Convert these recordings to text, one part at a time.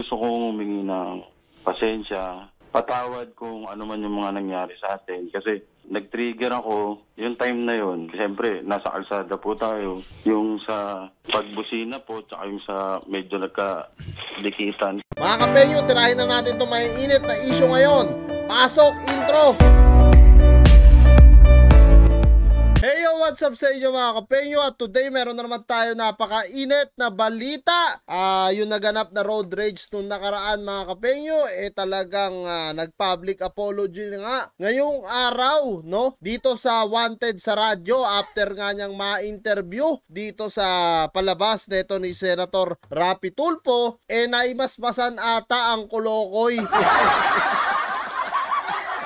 Gusto kong humingi ng pasensya, patawad kung ano man yung mga nangyari sa atin. Kasi nag-trigger ako yung time na yun. Siyempre, nasa kalsada po tayo. Yung sa pagbusina po, tsaka yung sa medyo nagka-dikitan. Mga kapenyo, tirahin na natin itong mainit na isyo ngayon. Pasok, intro! what's up sa inyo mga kapenyo at today meron na naman tayo napakainit na balita. Uh, yung naganap na road rage noong nakaraan mga kapenyo eh talagang uh, nag-public apology nga ngayong araw no dito sa Wanted sa radyo after nga niyang ma-interview dito sa palabas nito ni Senator Rapi Tulpo eh naimasmasan ata ang kulokoy.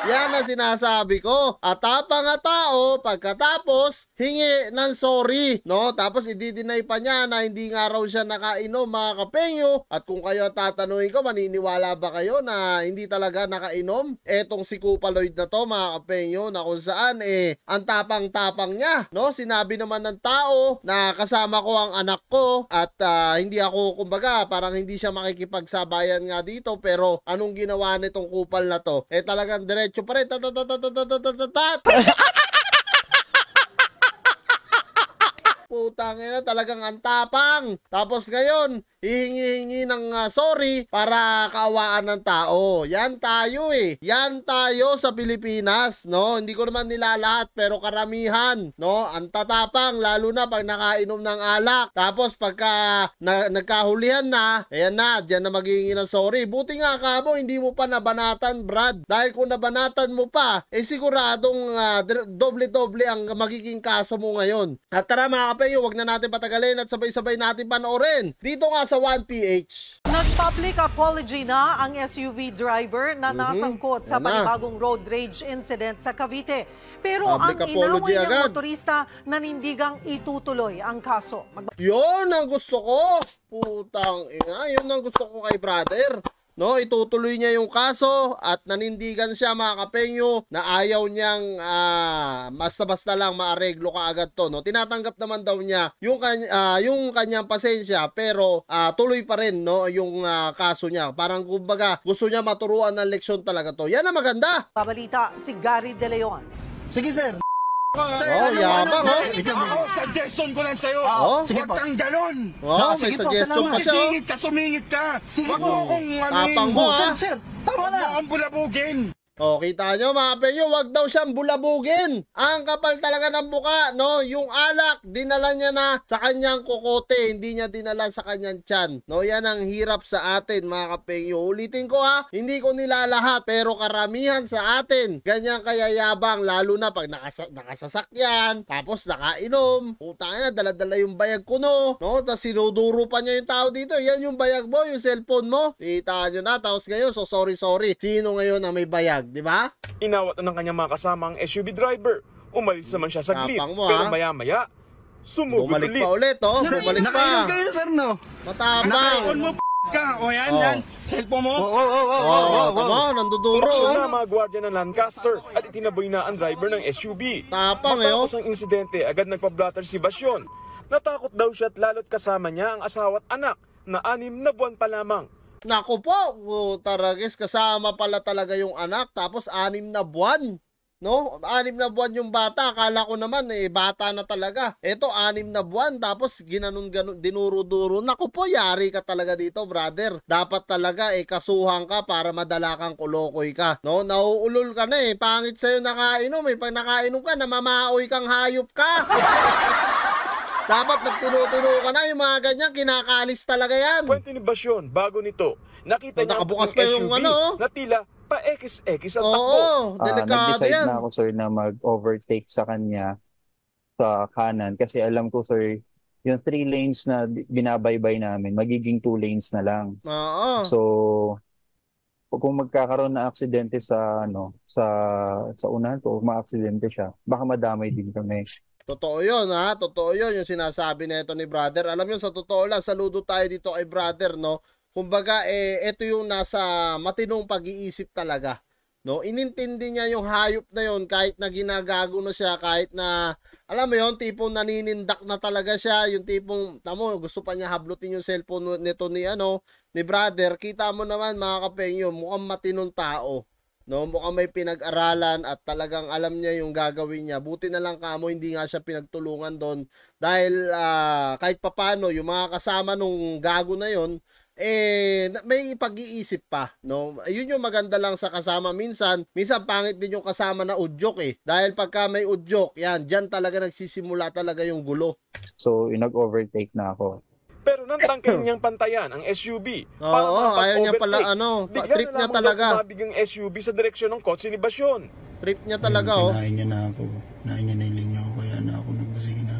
Yan ang sinasabi ko. Atapa nga tao, pagkatapos, hingi ng sorry. No? Tapos ididinay pa niya na hindi nga raw siya nakainom mga kapenyo. At kung kayo tatanungin ko, maniniwala ba kayo na hindi talaga nakainom? Etong si Kupa Lloyd na to mga kapenyo na kung saan eh, ang tapang-tapang niya. No? Sinabi naman ng tao na kasama ko ang anak ko at uh, hindi ako kumbaga parang hindi siya makikipagsabayan nga dito pero anong ginawa nitong kupal na to? Eh talagang diretso diretso pa rin. Putang ina, talagang ang Tapos ngayon, hihingi-hingi ng uh, sorry para kaawaan ng tao. Yan tayo eh. Yan tayo sa Pilipinas, no? Hindi ko naman nila lahat pero karamihan, no? Ang tatapang lalo na pag nakainom ng alak. Tapos pagka na, nagkahulihan na, ayan na, diyan na maghihingi ng sorry. Buti nga kamo hindi mo pa nabanatan, Brad. Dahil kung nabanatan mo pa, eh siguradong uh, doble-doble ang magiging kaso mo ngayon. At tara mga kapayo, wag na natin patagalin at sabay-sabay natin panoorin. Dito nga sa 1PH. Nag-public apology na ang SUV driver na mhm. nasangkot mm -hmm. sa Yan panibagong road rage incident sa Cavite. Pero Public ang inaway ng agad. motorista nanindigang itutuloy ang kaso. Mag- Yun ang gusto ko! Putang ina, yun ang gusto ko kay brother no? Itutuloy niya yung kaso at nanindigan siya mga kapenyo na ayaw niyang uh, basta-basta lang maareglo ka agad to, no? Tinatanggap naman daw niya yung uh, yung kanyang pasensya pero uh, tuloy pa rin, no, yung uh, kaso niya. Parang kumbaga gusto niya maturuan ng leksyon talaga to. Yan ang maganda. Pabalita si Gary De Leon. Sige sir. Ah. Oh, ano yabang, oh. oh, suggestion ko lang sa'yo. Oh, sige po. Huwag kang ganon. Oh, may suggestion pa siya. Oh. Sisingit ka, sumingit ka. Sige po. mo kung ano. Tapang mo, sir. Tama na. Ang bulabugin. O, oh, kita nyo mga penyo, wag daw siyang bulabugin. Ang kapal talaga ng buka, no? Yung alak, dinala niya na sa kanyang kokote, hindi niya dinala sa kanyang tiyan. No, yan ang hirap sa atin mga penyo. Ulitin ko ha, hindi ko nila lahat, pero karamihan sa atin, ganyan kayayabang, lalo na pag nakasa nakasasakyan, tapos nakainom. Putang na, daladala yung bayag ko no. No, tapos sinuduro pa niya yung tao dito. Yan yung bayag mo, yung cellphone mo. Kita nyo na, tapos ngayon, so sorry, sorry. Sino ngayon na may bayag? Ayan, di ba? Inawat ng kanyang mga kasama ang SUV driver. Umalis naman siya saglit. Tapang mo, ha? pero ah. maya-maya, sumugod Bumalik ulit. pa ulit, oh. Bumalik pa. Nakainom kayo na, sir, no? Matapang. Nakainom mo, ka. O yan, oh. yan. Cellphone mo. Oo, oo, oo. Oo, tama. Nanduduro. Pero na mga gwardiya ng Lancaster at itinaboy na ang driver ng SUV. Tapang, eh. Oh. Matapos ang insidente, agad nagpa-blatter si Basyon. Natakot daw siya at lalo't kasama niya ang asawa at anak na anim na buwan pa lamang. Naku po, oh, Taragis, kasama pala talaga yung anak, tapos anim na buwan. No? Anim na buwan yung bata. Akala ko naman, eh, bata na talaga. Ito, anim na buwan. Tapos, ginanong ganon dinuro-duro. Naku po, yari ka talaga dito, brother. Dapat talaga, eh, kasuhan ka para madala kang kulokoy ka. No? Nauulol ka na, eh. Pangit sa'yo nakainom, eh. Pag nakainom ka, namamaoy kang hayop ka. Dapat magtino-tino ka na, yung mga ganyan, kinakalis talaga yan. Kwento ni Basyon, bago nito, nakita niya nakabukas pa yung SUV ano, oh. na tila pa-XX ang takbo. Oo, delikado uh, yan. na ako, sir, na mag-overtake sa kanya sa kanan kasi alam ko, sir, yung three lanes na binabaybay namin, magiging two lanes na lang. Oo. So, kung magkakaroon na aksidente sa ano sa sa unahan ko, maaksidente siya, baka madamay din kami. Totoo yun ha, totoo yun yung sinasabi na ito ni brother. Alam nyo sa totoo lang, saludo tayo dito kay brother no. Kumbaga eh ito yung nasa matinong pag-iisip talaga. No, inintindi niya yung hayop na yon kahit na ginagago na siya, kahit na alam mo yon tipong naninindak na talaga siya, yung tipong tamo gusto pa niya hablutin yung cellphone nito ni ano, ni brother. Kita mo naman mga kapenyo, mukhang matinong tao. No, mukhang may pinag-aralan at talagang alam niya yung gagawin niya. Buti na lang kamo hindi nga siya pinagtulungan doon dahil uh, kahit papano yung mga kasama nung gago na yon eh may pag-iisip pa no ayun yung maganda lang sa kasama minsan minsan pangit din yung kasama na udyok eh dahil pagka may udyok yan diyan talaga nagsisimula talaga yung gulo so inag-overtake na ako pero nang tangkayin niyang pantayan ang SUV Oo, para oo, ayaw niya pala, ano, pa- trip niya talaga. Bigla ang SUV sa direksyon ng kotse ni Basyon. Trip niya talaga, oh. Kinain niya na ako. Kinain niya na yung linya ko, kaya na ako nagbusing na.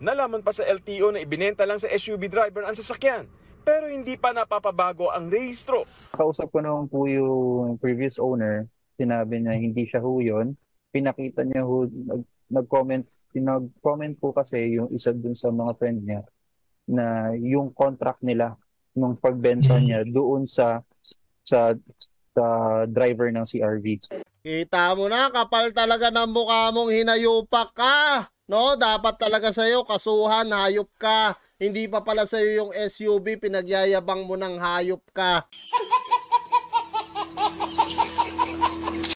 Nalaman pa sa LTO na ibinenta lang sa SUV driver ang sasakyan. Pero hindi pa napapabago ang rehistro. Kausap ko naman po yung previous owner. Sinabi niya hindi siya ho yun. Pinakita niya ho, nag- nag-comment, nag-comment po kasi yung isa dun sa mga friend niya na yung contract nila nung pagbenta mm-hmm. niya doon sa sa sa driver ng CRV. Kita mo na kapal talaga ng mukha mong hinayupak ka. No, dapat talaga sa iyo kasuhan, hayop ka. Hindi pa pala sa iyo yung SUV, pinagyayabang mo ng hayop ka.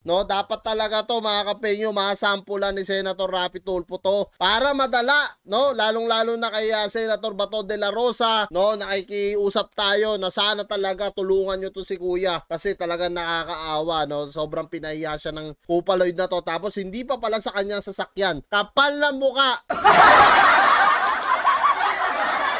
No, dapat talaga to mga kapenyo, masampulan ni Senator Rapid Tulfo to para madala, no? Lalong-lalo na kay uh, Senator Bato de la Rosa, no? Nakikiusap tayo na sana talaga tulungan niyo to si Kuya kasi talaga nakakaawa, no? Sobrang pinahiya siya ng Kupaloid na to tapos hindi pa pala sa kanya sasakyan. Kapal na mukha.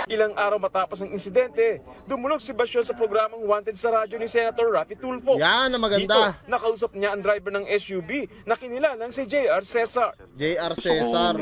Ilang araw matapos ang insidente, dumulog si Basyo sa programang Wanted sa radyo ni Senator Rafi Tulfo. Yan, na maganda. Dito, nakausap niya ang driver ng SUV na kinilalang si J.R. Cesar. J.R. Cesar.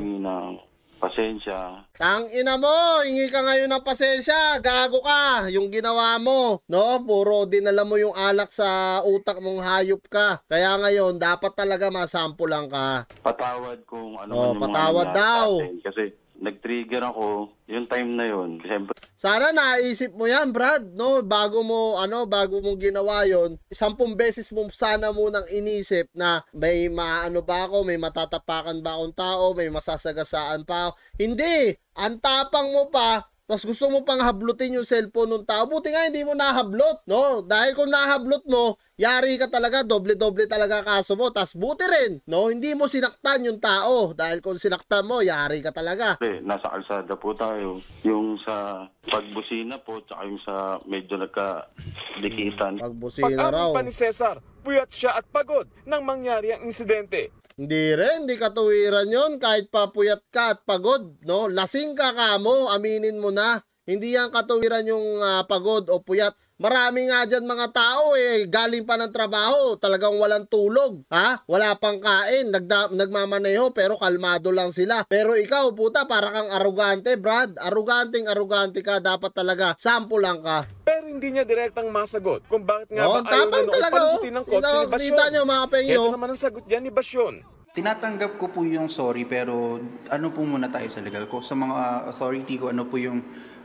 Pasensya. Tang ina mo, hingi ka ngayon ng pasensya. Gago ka, yung ginawa mo. No, puro dinala mo yung alak sa utak mong hayop ka. Kaya ngayon, dapat talaga masampulan ka. Patawad kung ano oh, man yung patawad daw. Kasi nag-trigger ako yung time na yun. Siyempre. Sana naisip mo yan, Brad, no? Bago mo, ano, bago mo ginawa yon sampung beses mo sana munang inisip na may maano ba ako, may matatapakan ba akong tao, may masasagasaan pa ako. Hindi! Ang tapang mo pa, tapos gusto mo pang hablutin yung cellphone ng tao. Buti nga hindi mo nahablot, no? Dahil kung nahablot mo, yari ka talaga, doble-doble talaga kaso mo. Tapos buti rin, no? Hindi mo sinaktan yung tao. Dahil kung sinaktan mo, yari ka talaga. Eh, nasa kalsada po tayo. Yung sa pagbusina po, tsaka yung sa medyo nagka-dikitan. Pagbusina Pag raw. pa ni Cesar, puyat siya at pagod nang mangyari ang insidente. Hindi rin, hindi katuwiran yon kahit papuyat ka at pagod, no? Lasing ka kamo, aminin mo na. Hindi yan katuwiran yung uh, pagod o puyat. Marami nga dyan mga tao eh, galing pa ng trabaho, talagang walang tulog, ha? Wala pang kain, nagda- nagmamaneho pero kalmado lang sila. Pero ikaw puta, para kang arugante, Brad. Aruganting arugante ka, dapat talaga sample lang ka. Pero hindi niya direktang masagot kung bakit nga oh, ba ayaw na noong talaga, palusutin oh. ng kotse ni Basyon. Kita niyo mga penyo. Ito naman ang sagot dyan ni Basyon. Tinatanggap ko po yung sorry pero ano po muna tayo sa legal ko. Sa mga authority ko, ano po yung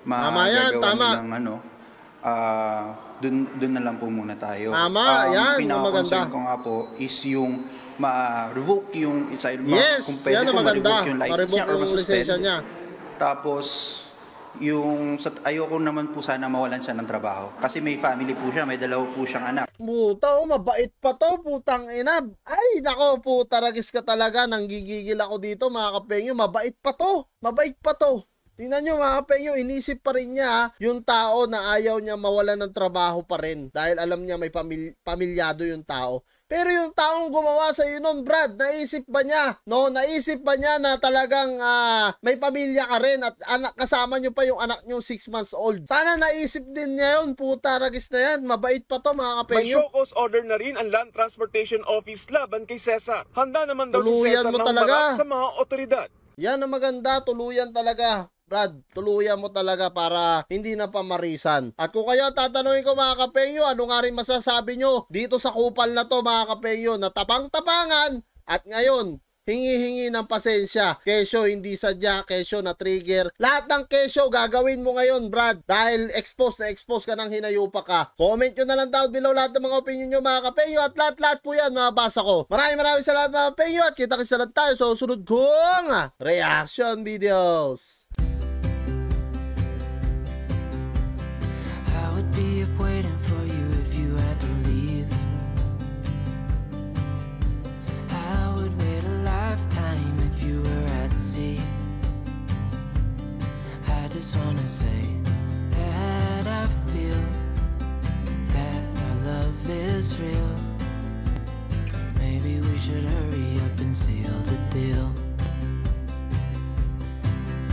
magagawa tama. nilang ano, uh, dun, dun na lang po muna tayo. Tama, um, yan. Pinaka-concern ko nga po is yung ma-revoke yung side yes, kung pwede yan po, maganda. revoke yung license ma-revoke niya or ma Niya. Tapos, yung ayoko naman po sana mawalan siya ng trabaho kasi may family po siya may dalawa po siyang anak puta oh mabait pa to putang ina ay nako puta ragis ka talaga gigigil ako dito mga kapengyo mabait pa to mabait pa to Tingnan nyo mga kapeyo, inisip pa rin niya ah, yung tao na ayaw niya mawala ng trabaho pa rin dahil alam niya may pamil- pamilyado yung tao. Pero yung taong gumawa sa yun nun, Brad, naisip ba niya? No, naisip ba niya na talagang uh, may pamilya ka rin at anak, kasama niyo pa yung anak niyo 6 months old? Sana naisip din niya yun, puta ragis na yan. Mabait pa to mga kapenyo. May show cause order na rin ang Land Transportation Office laban kay Cesar. Handa naman daw Tuluyan si Cesar ng talaga. sa mga otoridad. Yan ang maganda, tuluyan talaga. Brad, tuluyan mo talaga para hindi na pamarisan. At kung kayo tatanungin ko mga kapeyo, ano nga rin masasabi nyo dito sa kupal na to mga kapeyo na tapang-tapangan at ngayon hingi-hingi ng pasensya. Kesyo hindi sadya, kesyo na trigger. Lahat ng kesyo gagawin mo ngayon, Brad. Dahil expose na exposed ka ng hinayupa ka. Comment nyo na lang down below lahat ng mga opinion nyo mga kapeyo at lahat-lahat po yan mga ko. Maraming maraming salamat mga kapeyo at kita lang tayo sa susunod kong reaction videos.